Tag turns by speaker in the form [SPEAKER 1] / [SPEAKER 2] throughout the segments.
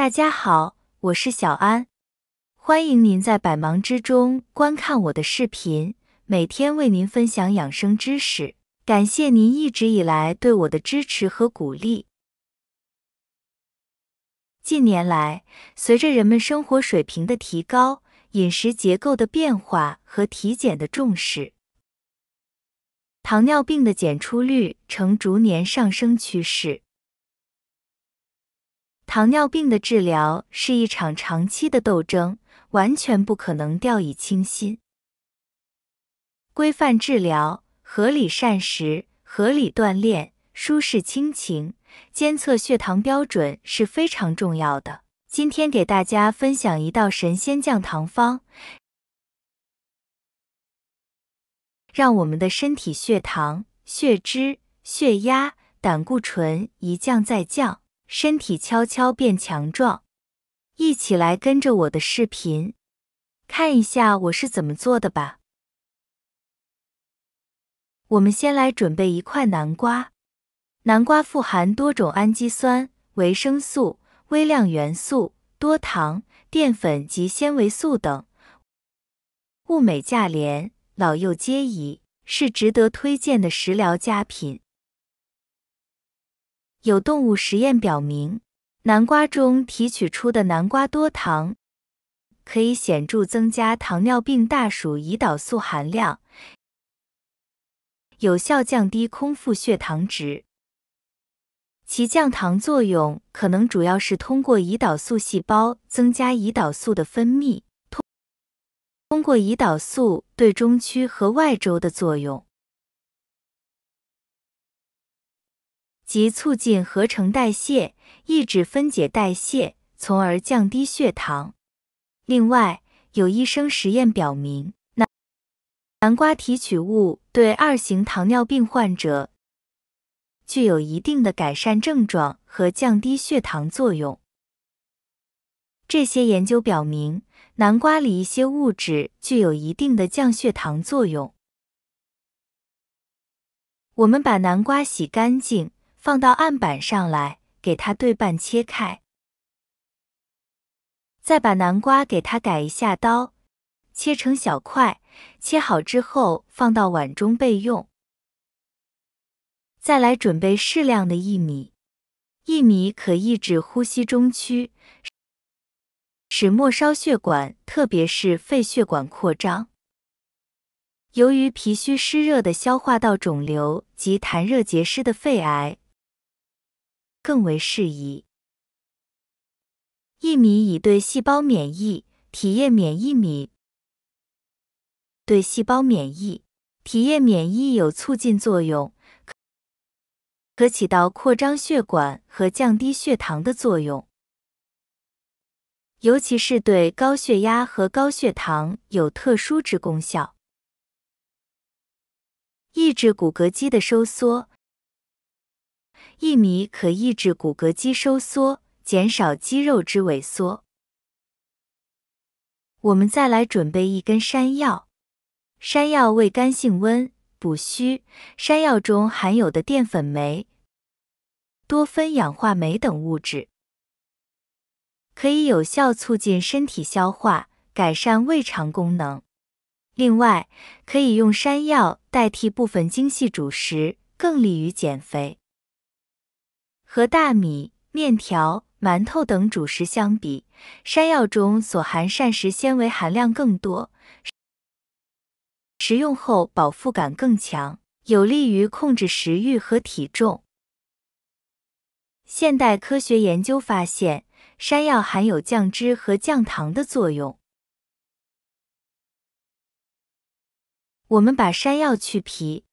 [SPEAKER 1] 大家好，我是小安，欢迎您在百忙之中观看我的视频，每天为您分享养生知识。感谢您一直以来对我的支持和鼓励。近年来，随着人们生活水平的提高、饮食结构的变化和体检的重视，糖尿病的检出率呈逐年上升趋势。糖尿病的治疗是一场长期的斗争，完全不可能掉以轻心。规范治疗、合理膳食、合理锻炼、舒适亲情、监测血糖标准是非常重要的。今天给大家分享一道神仙降糖方，让我们的身体血糖、血脂、血压、胆固醇一降再降。身体悄悄变强壮，一起来跟着我的视频看一下我是怎么做的吧。我们先来准备一块南瓜。南瓜富含多种氨基酸、维生素、微量元素、多糖、淀粉及纤维素等，物美价廉，老幼皆宜，是值得推荐的食疗佳品。有动物实验表明，南瓜中提取出的南瓜多糖可以显著增加糖尿病大鼠胰岛素含量，有效降低空腹血糖值。其降糖作用可能主要是通过胰岛素细胞增加胰岛素的分泌，通过胰岛素对中区和外周的作用。即促进合成代谢，抑制分解代谢，从而降低血糖。另外，有医生实验表明，南瓜提取物对二型糖尿病患者具有一定的改善症状和降低血糖作用。这些研究表明，南瓜里一些物质具有一定的降血糖作用。我们把南瓜洗干净。放到案板上来，给它对半切开，再把南瓜给它改一下刀，切成小块，切好之后放到碗中备用。再来准备适量的薏米，薏米可抑制呼吸中区，使末梢血管，特别是肺血管扩张。由于脾虚湿热的消化道肿瘤及痰热结湿的肺癌。更为适宜。薏米以对细胞免疫、体液免疫、米对细胞免疫、体液免疫有促进作用，可起到扩张血管和降低血糖的作用，尤其是对高血压和高血糖有特殊之功效。抑制骨骼肌的收缩。薏米可抑制骨骼肌收缩，减少肌肉之萎缩。我们再来准备一根山药。山药味甘性温，补虚。山药中含有的淀粉酶、多酚氧化酶等物质，可以有效促进身体消化，改善胃肠功能。另外，可以用山药代替部分精细主食，更利于减肥。和大米、面条、馒头等主食相比，山药中所含膳食纤维含量更多，食用后饱腹感更强，有利于控制食欲和体重。现代科学研究发现，山药含有降脂和降糖的作用。我们把山药去皮，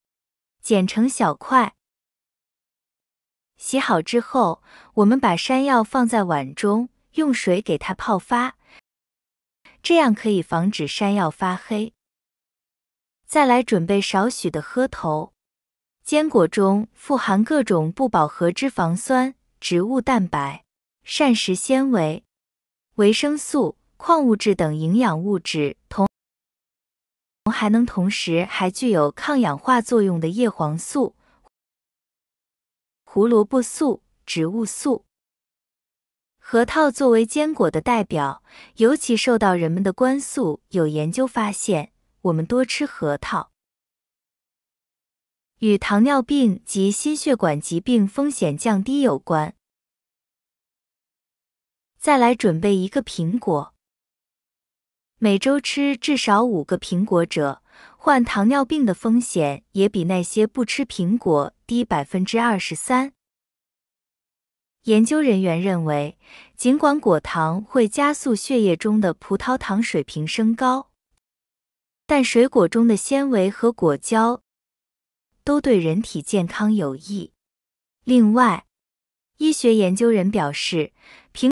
[SPEAKER 1] 剪成小块。洗好之后，我们把山药放在碗中，用水给它泡发，这样可以防止山药发黑。再来准备少许的喝头，坚果中富含各种不饱和脂肪酸、植物蛋白、膳食纤维、维生素、矿物质等营养物质，同还能同时还具有抗氧化作用的叶黄素。胡萝卜素、植物素。核桃作为坚果的代表，尤其受到人们的关注。有研究发现，我们多吃核桃，与糖尿病及心血管疾病风险降低有关。再来准备一个苹果，每周吃至少五个苹果者。患糖尿病的风险也比那些不吃苹果低百分之二十三。研究人员认为，尽管果糖会加速血液中的葡萄糖水平升高，但水果中的纤维和果胶都对人体健康有益。另外，医学研究人表示，苹。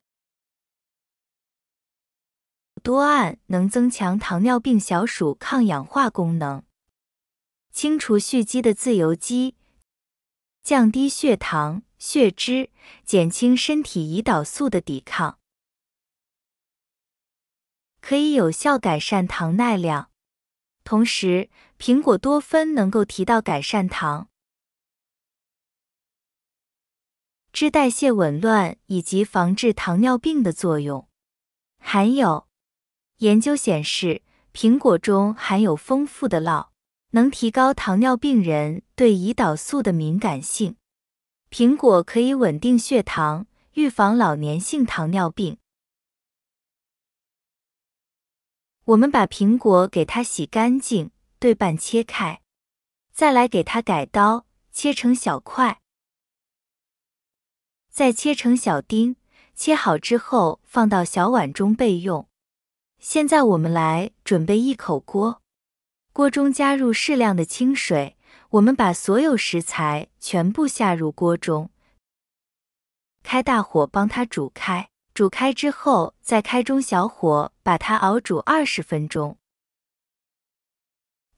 [SPEAKER 1] 多胺能增强糖尿病小鼠抗氧化功能，清除蓄积的自由基，降低血糖、血脂，减轻身体胰岛素的抵抗，可以有效改善糖耐量。同时，苹果多酚能够提到改善糖、脂代谢紊乱以及防治糖尿病的作用，含有。研究显示，苹果中含有丰富的酪，能提高糖尿病人对胰岛素的敏感性。苹果可以稳定血糖，预防老年性糖尿病。我们把苹果给它洗干净，对半切开，再来给它改刀，切成小块，再切成小丁。切好之后，放到小碗中备用。现在我们来准备一口锅，锅中加入适量的清水，我们把所有食材全部下入锅中，开大火帮它煮开，煮开之后再开中小火把它熬煮二十分钟。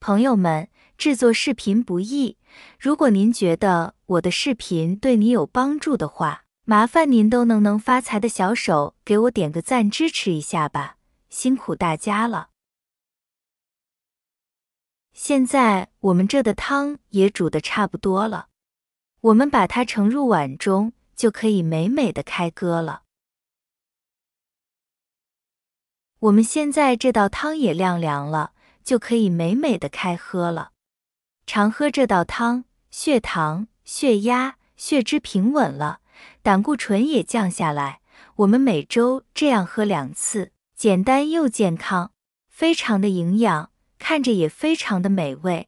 [SPEAKER 1] 朋友们，制作视频不易，如果您觉得我的视频对你有帮助的话，麻烦您都能能发财的小手给我点个赞支持一下吧。辛苦大家了。现在我们这的汤也煮的差不多了，我们把它盛入碗中，就可以美美的开喝了。我们现在这道汤也晾凉了，就可以美美的开喝了。常喝这道汤，血糖、血压、血脂平稳了，胆固醇也降下来。我们每周这样喝两次。简单又健康，非常的营养，看着也非常的美味，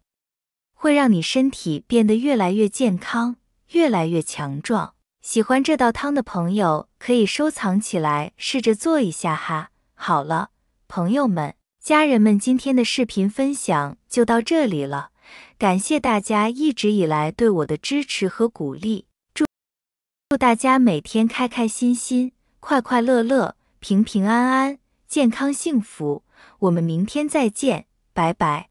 [SPEAKER 1] 会让你身体变得越来越健康，越来越强壮。喜欢这道汤的朋友可以收藏起来，试着做一下哈。好了，朋友们、家人们，今天的视频分享就到这里了，感谢大家一直以来对我的支持和鼓励。祝祝大家每天开开心心，快快乐乐，平平安安。健康幸福，我们明天再见，拜拜。